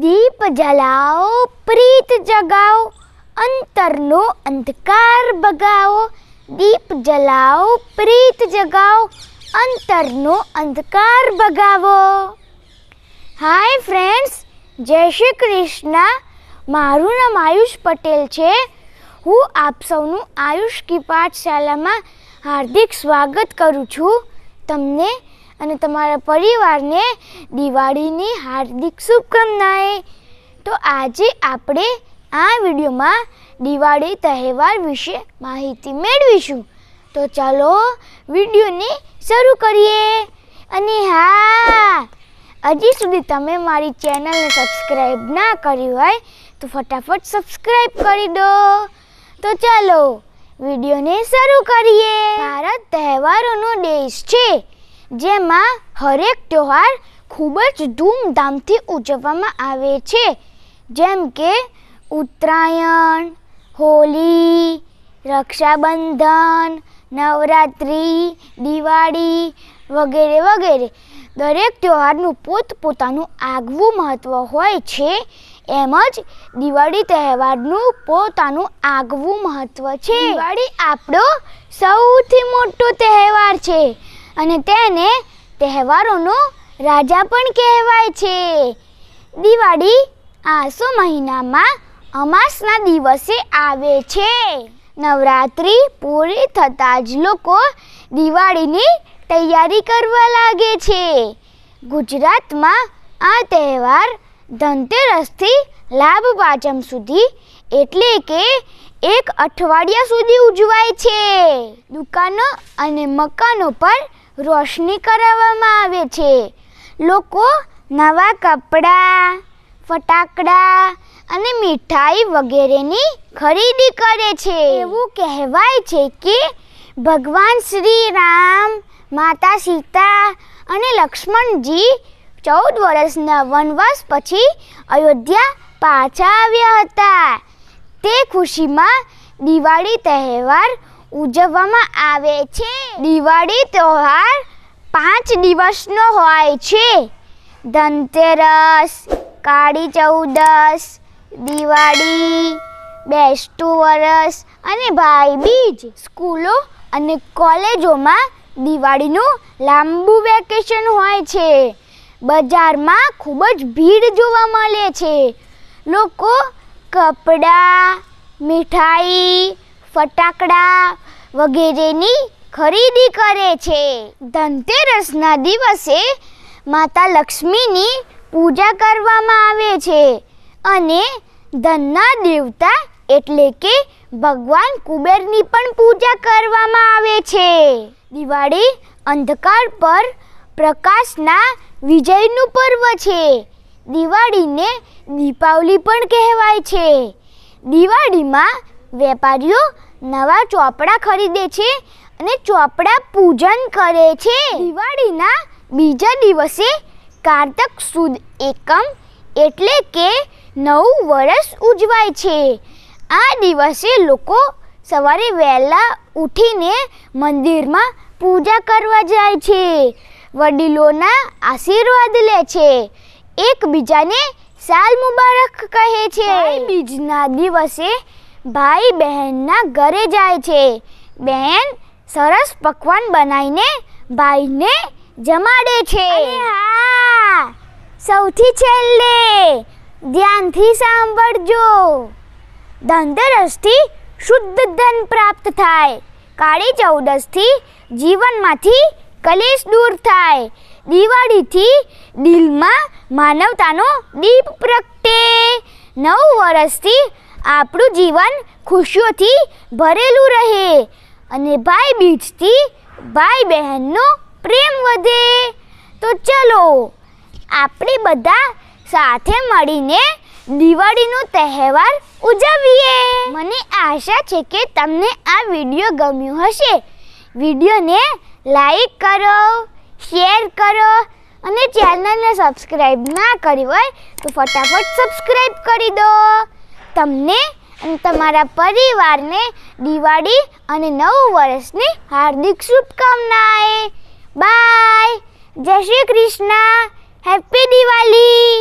દીપ જલાવો પ્રીત જગાવો અંતરનો અંધકાર ભગાવો દીપ જલાવો પ્રીત જગાવો અંતરનો અંધકાર ભગાવો હાય ફ્રેન્ડ્સ જય શ્રી કૃષ્ણ મારું નામ આયુષ પટેલ છે હું આપ સૌનું આયુષ કી પાઠશાલામાં હાર્દિક સ્વાગત કરું છું તમને અને તમારા પરિવારને દિવાળીની હાર્દિક શુભકામનાએ તો આજે આપણે આ વિડીયોમાં દિવાળી તહેવાર વિશે માહિતી મેળવીશું તો ચાલો વિડીયોને શરૂ કરીએ અને હા હજી સુધી તમે મારી ચેનલને સબસ્ક્રાઈબ ના કરી હોય તો ફટાફટ સબસ્ક્રાઈબ કરી દો તો ચાલો વિડીયોને શરૂ કરીએ ભારત તહેવારોનો દેશ છે જેમાં હરેક તહેવાર ખૂબ જ ધૂમધામથી ઉજવવામાં આવે છે જેમ કે ઉત્તરાયણ હોલી રક્ષાબંધન નવરાત્રિ દિવાળી વગેરે વગેરે દરેક તહેવારનું પોતપોતાનું આગવું મહત્ત્વ હોય છે એમ જ દિવાળી તહેવારનું પોતાનું આગવું મહત્ત્વ છે દિવાળી આપણો સૌથી મોટો તહેવાર છે અને તેને તહેવારોનો રાજા પણ કહેવાય છે દિવાળી આસો મહિનામાં અમાસના દિવસે આવે છે નવરાત્રિ પૂરી થતાં જ લોકો દિવાળીની તૈયારી કરવા લાગે છે ગુજરાતમાં આ તહેવાર ધનતેરસથી લાભ પાચમ સુધી એટલે કે એક અઠવાડિયા સુધી ઉજવાય છે દુકાનો અને મકાનો પર રોશની કરાવવામાં આવે છે લોકો નવા કપડાં ફટાકડા અને મીઠાઈ વગેરેની ખરીદી કરે છે એવું કહેવાય છે કે ભગવાન શ્રી રામ માતા સીતા અને લક્ષ્મણજી ચૌદ વર્ષના વનવાસ પછી અયોધ્યા પાછા આવ્યા હતા તે ખુશીમાં દિવાળી તહેવાર ઉજવવામાં આવે છે દિવાળી તહેવાર પાંચ દિવસનો હોય છે ધનતેરસ કાળી ચૌદસ દિવાળી બેસતું વરસ અને ભાઈબીજ સ્કૂલો અને કોલેજોમાં દિવાળીનું લાંબુ વેકેશન હોય છે બજારમાં ખૂબ જ ભીડ જોવા મળે છે લોકો કપડાં મીઠાઈ ફટાકડા વગેરેની ખરીદી કરે છે ધનતેરસના દિવસે માતા લક્ષ્મીની પૂજા કરવામાં આવે છે અને ધનના દેવતા એટલે કે ભગવાન કુબેરની પણ પૂજા કરવામાં આવે છે દિવાળી અંધકાર પર પ્રકાશના વિજયનું પર્વ છે દિવાળીને દીપાવલી પણ કહેવાય છે દિવાળીમાં વેપારીઓ નવા ચોપડા ખરીદે છે અને ચોપડા પૂજન કરે છે દિવાળીના બીજા દિવસે કારતક સુદ એકમ એટલે કે નવું વર્ષ ઉજવાય છે આ દિવસે લોકો સવારે વહેલા ઉઠીને મંદિરમાં પૂજા કરવા જાય છે વડીલોના આશીર્વાદ લે છે એકબીજાને સાલ મુબારક કહે છે બીજના દિવસે ભાઈ બહેનના ઘરે જાય છે બહેન સરસ પકવાન બનાવીને ભાઈને જમાડે છે હા સૌથી છેલ્લે ધ્યાનથી સાંભળજો ધનતેરસથી શુદ્ધ ધન પ્રાપ્ત થાય કાળી ચૌદસથી જીવનમાંથી કલેશ દૂર થાય દિવાળીથી દિલમાં માનવતાનો દીપ પ્રગટે નવ વર્ષથી આપણું જીવન ખુશીઓથી ભરેલું રહે અને ભાઈ બીજથી ભાઈ બહેનનો પ્રેમ વધે તો ચલો આપણે બધા સાથે મળીને દિવાળીનો તહેવાર ઉજવીએ મને આશા છે કે તમને આ વિડીયો ગમ્યો હશે વિડીયોને લાઈક કરો શેર કરો અને ચેનલને સબસ્ક્રાઈબ ના કરી હોય તો ફટાફટ સબસ્ક્રાઈબ કરી દો તમને અને તમારા પરિવારને દિવાળી અને નવું વર્ષની હાર્દિક શુભકામનાએ બાય જય શ્રી કૃષ્ણ હેપી દિવાળી